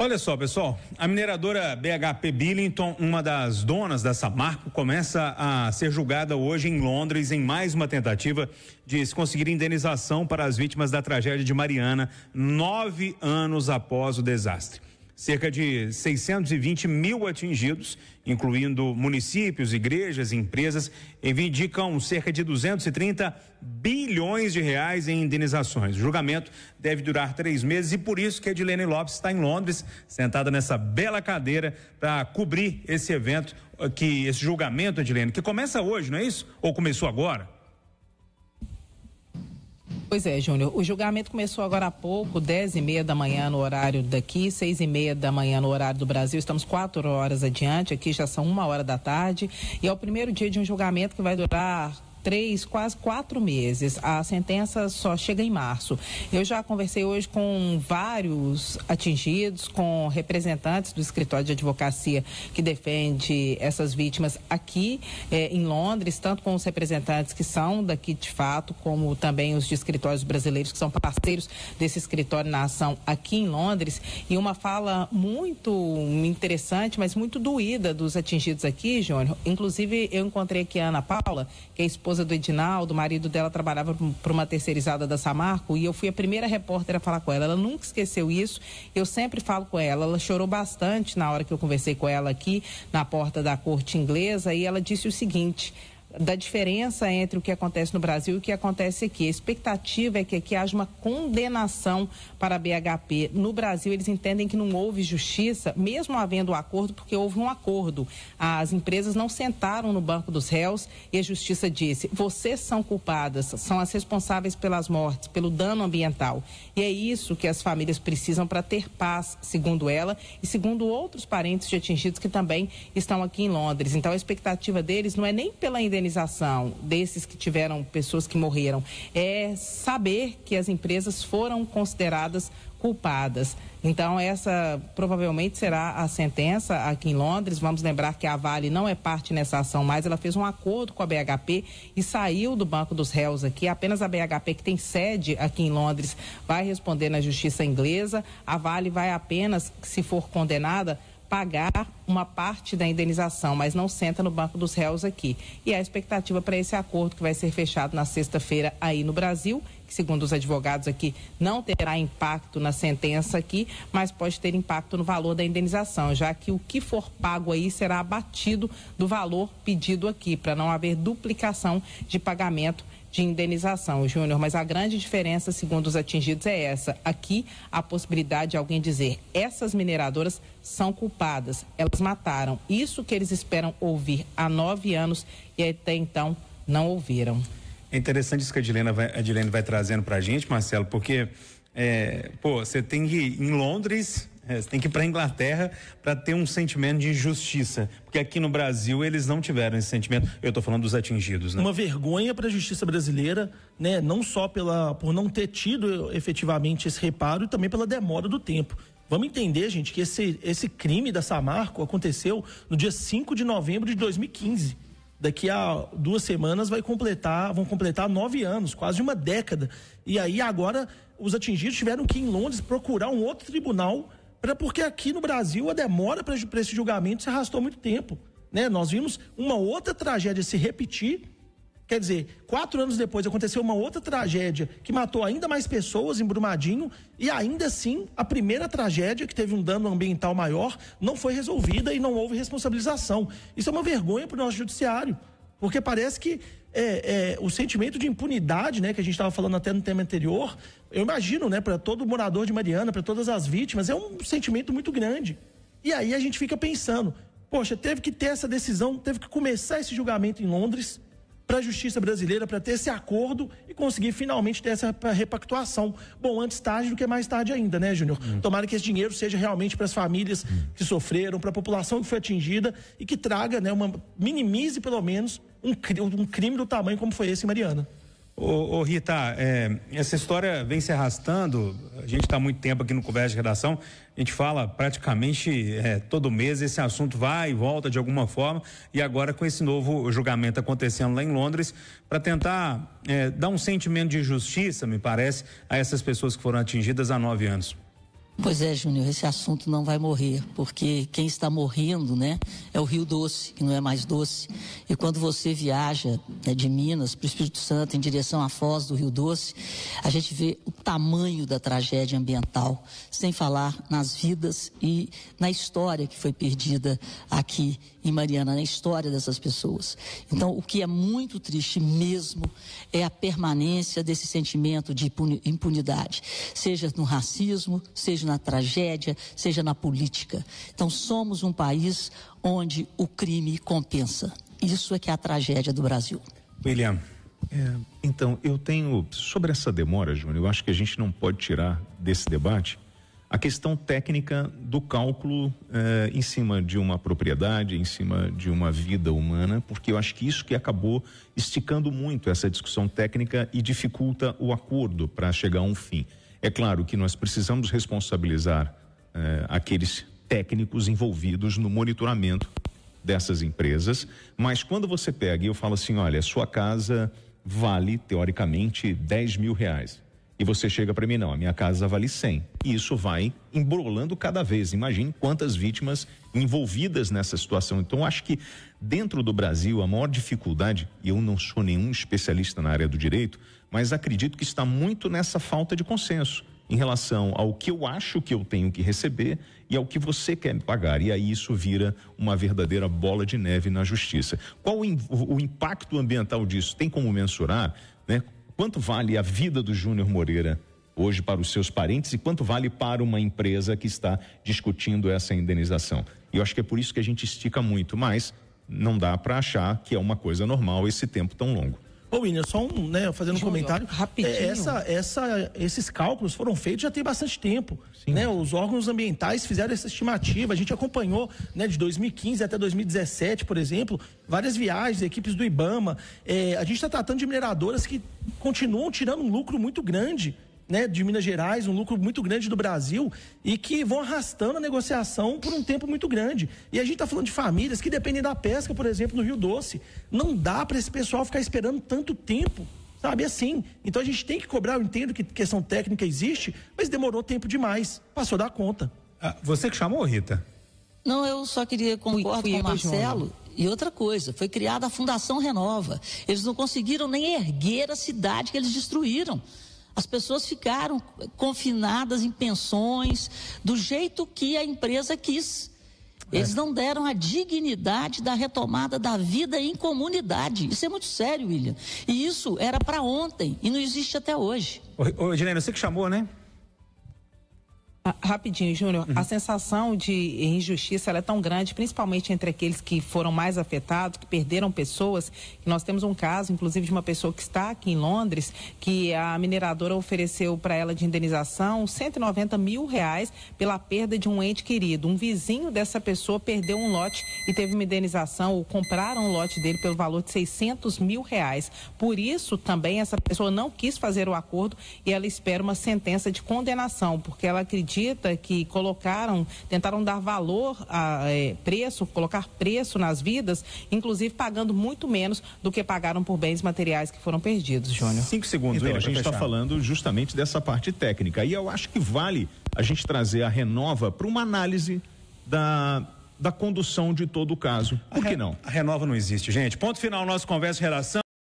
Olha só, pessoal, a mineradora BHP Billington, uma das donas dessa marca, começa a ser julgada hoje em Londres em mais uma tentativa de se conseguir indenização para as vítimas da tragédia de Mariana, nove anos após o desastre cerca de 620 mil atingidos, incluindo municípios, igrejas, empresas, reivindicam cerca de 230 bilhões de reais em indenizações. O julgamento deve durar três meses e por isso que Edilene Lopes está em Londres, sentada nessa bela cadeira para cobrir esse evento, que esse julgamento, Edilene, que começa hoje, não é isso? Ou começou agora? Pois é, Júnior. O julgamento começou agora há pouco, 10 e meia da manhã no horário daqui, 6 e meia da manhã no horário do Brasil. Estamos quatro horas adiante, aqui já são uma hora da tarde. E é o primeiro dia de um julgamento que vai durar três, quase quatro meses. A sentença só chega em março. Eu já conversei hoje com vários atingidos, com representantes do escritório de advocacia que defende essas vítimas aqui eh, em Londres, tanto com os representantes que são daqui de fato, como também os de escritórios brasileiros que são parceiros desse escritório na ação aqui em Londres. E uma fala muito interessante, mas muito doída dos atingidos aqui, Júnior. Inclusive, eu encontrei aqui a Ana Paula, que é esposa esposa do Edinaldo, o marido dela trabalhava para uma terceirizada da Samarco e eu fui a primeira repórter a falar com ela. Ela nunca esqueceu isso. Eu sempre falo com ela. Ela chorou bastante na hora que eu conversei com ela aqui na porta da corte inglesa e ela disse o seguinte: da diferença entre o que acontece no Brasil e o que acontece aqui. A expectativa é que aqui haja uma condenação para a BHP. No Brasil, eles entendem que não houve justiça, mesmo havendo um acordo, porque houve um acordo. As empresas não sentaram no banco dos réus e a justiça disse: vocês são culpadas, são as responsáveis pelas mortes, pelo dano ambiental. E é isso que as famílias precisam para ter paz, segundo ela e segundo outros parentes de atingidos que também estão aqui em Londres. Então, a expectativa deles não é nem pela indenização indenização desses que tiveram pessoas que morreram é saber que as empresas foram consideradas culpadas. Então, essa provavelmente será a sentença aqui em Londres. Vamos lembrar que a Vale não é parte nessa ação mas Ela fez um acordo com a BHP e saiu do Banco dos Réus aqui. Apenas a BHP, que tem sede aqui em Londres, vai responder na justiça inglesa. A Vale vai apenas, se for condenada, pagar uma parte da indenização, mas não senta no banco dos réus aqui. E a expectativa para esse acordo que vai ser fechado na sexta-feira aí no Brasil, que segundo os advogados aqui não terá impacto na sentença aqui, mas pode ter impacto no valor da indenização, já que o que for pago aí será abatido do valor pedido aqui, para não haver duplicação de pagamento de indenização, Júnior, mas a grande diferença, segundo os atingidos, é essa. Aqui, a possibilidade de alguém dizer: essas mineradoras são culpadas, elas mataram. Isso que eles esperam ouvir há nove anos e até então não ouviram. É interessante isso que a Edilene vai, vai trazendo para a gente, Marcelo, porque, é, pô, você tem que, em Londres, é, você tem que ir para Inglaterra para ter um sentimento de injustiça, porque aqui no Brasil eles não tiveram esse sentimento. Eu estou falando dos atingidos, né? Uma vergonha para a justiça brasileira, né? Não só pela por não ter tido eh, efetivamente esse reparo e também pela demora do tempo. Vamos entender, gente, que esse, esse crime da Samarco aconteceu no dia 5 de novembro de 2015. Daqui a duas semanas vai completar, vão completar nove anos, quase uma década. E aí agora os atingidos tiveram que ir em Londres procurar um outro tribunal até porque aqui no Brasil a demora para esse julgamento se arrastou muito tempo. Né? Nós vimos uma outra tragédia se repetir. Quer dizer, quatro anos depois aconteceu uma outra tragédia que matou ainda mais pessoas em Brumadinho e ainda assim a primeira tragédia que teve um dano ambiental maior não foi resolvida e não houve responsabilização. Isso é uma vergonha para o nosso judiciário. Porque parece que é, é, o sentimento de impunidade, né, que a gente estava falando até no tema anterior, eu imagino, né, para todo morador de Mariana, para todas as vítimas, é um sentimento muito grande. E aí a gente fica pensando, poxa, teve que ter essa decisão, teve que começar esse julgamento em Londres para a justiça brasileira para ter esse acordo e conseguir finalmente ter essa repactuação. Bom, antes tarde do que mais tarde ainda, né, Júnior? Hum. Tomara que esse dinheiro seja realmente para as famílias hum. que sofreram, para a população que foi atingida e que traga, né, uma minimize pelo menos um, um crime do tamanho como foi esse Mariana. Ô, ô Rita, é, essa história vem se arrastando. A gente está há muito tempo aqui no Conversa de Redação. A gente fala praticamente é, todo mês. Esse assunto vai e volta de alguma forma. E agora, com esse novo julgamento acontecendo lá em Londres, para tentar é, dar um sentimento de justiça, me parece, a essas pessoas que foram atingidas há nove anos. Pois é, Júnior, esse assunto não vai morrer, porque quem está morrendo, né, é o Rio Doce, que não é mais doce. E quando você viaja né, de Minas para o Espírito Santo em direção à foz do Rio Doce, a gente vê o tamanho da tragédia ambiental, sem falar nas vidas e na história que foi perdida aqui em Mariana, na história dessas pessoas. Então, o que é muito triste mesmo é a permanência desse sentimento de impunidade, seja no racismo, seja na tragédia, seja na política. Então, somos um país onde o crime compensa. Isso é que é a tragédia do Brasil. William. É, então, eu tenho. Sobre essa demora, Júnior, eu acho que a gente não pode tirar desse debate a questão técnica do cálculo é, em cima de uma propriedade, em cima de uma vida humana, porque eu acho que isso que acabou esticando muito essa discussão técnica e dificulta o acordo para chegar a um fim. É claro que nós precisamos responsabilizar eh, aqueles técnicos envolvidos no monitoramento dessas empresas, mas quando você pega e eu falo assim, olha, sua casa vale, teoricamente, 10 mil reais. E você chega para mim, não, a minha casa vale 100. E isso vai embrolando cada vez. Imagine quantas vítimas envolvidas nessa situação. Então, acho que dentro do Brasil, a maior dificuldade, e eu não sou nenhum especialista na área do direito, mas acredito que está muito nessa falta de consenso em relação ao que eu acho que eu tenho que receber e ao que você quer me pagar. E aí isso vira uma verdadeira bola de neve na justiça. Qual o, o impacto ambiental disso? Tem como mensurar? Né? Quanto vale a vida do Júnior Moreira hoje para os seus parentes e quanto vale para uma empresa que está discutindo essa indenização? E eu acho que é por isso que a gente estica muito, mas não dá para achar que é uma coisa normal esse tempo tão longo. Ô, William, só um, né, fazendo Júlio, um comentário. Rapidinho. É, essa, essa, esses cálculos foram feitos já tem bastante tempo. Sim. Né? Os órgãos ambientais fizeram essa estimativa. A gente acompanhou né, de 2015 até 2017, por exemplo, várias viagens, equipes do IBAMA. É, a gente está tratando de mineradoras que continuam tirando um lucro muito grande né, de Minas Gerais, um lucro muito grande do Brasil e que vão arrastando a negociação por um tempo muito grande. E a gente está falando de famílias que dependem da pesca, por exemplo, no Rio Doce. Não dá para esse pessoal ficar esperando tanto tempo sabe? Assim. Então a gente tem que cobrar. Eu entendo que questão técnica existe, mas demorou tempo demais. Passou da conta. Ah, você que chamou, Rita? Não, eu só queria concordar com o Marcelo. E outra coisa, foi criada a Fundação Renova. Eles não conseguiram nem erguer a cidade que eles destruíram. As pessoas ficaram confinadas em pensões, do jeito que a empresa quis. É. Eles não deram a dignidade da retomada da vida em comunidade. Isso é muito sério, William. E isso era para ontem e não existe até hoje. Ô, ô Edilene, você que chamou, né? Ah, rapidinho, Júnior, uhum. a sensação de injustiça é tão grande, principalmente entre aqueles que foram mais afetados, que perderam pessoas. Nós temos um caso, inclusive, de uma pessoa que está aqui em Londres, que a mineradora ofereceu para ela de indenização 190 mil reais pela perda de um ente querido. Um vizinho dessa pessoa perdeu um lote e teve uma indenização, ou compraram um lote dele pelo valor de 600 mil reais. Por isso, também, essa pessoa não quis fazer o acordo e ela espera uma sentença de condenação, porque ela acredita acredita que colocaram, tentaram dar valor a é, preço, colocar preço nas vidas, inclusive pagando muito menos do que pagaram por bens materiais que foram perdidos, Júnior. Cinco segundos, então, a gente está falando justamente dessa parte técnica. E eu acho que vale a gente trazer a Renova para uma análise da da condução de todo o caso. Por que não? A Renova não existe, gente. Ponto final, nosso conversa em relação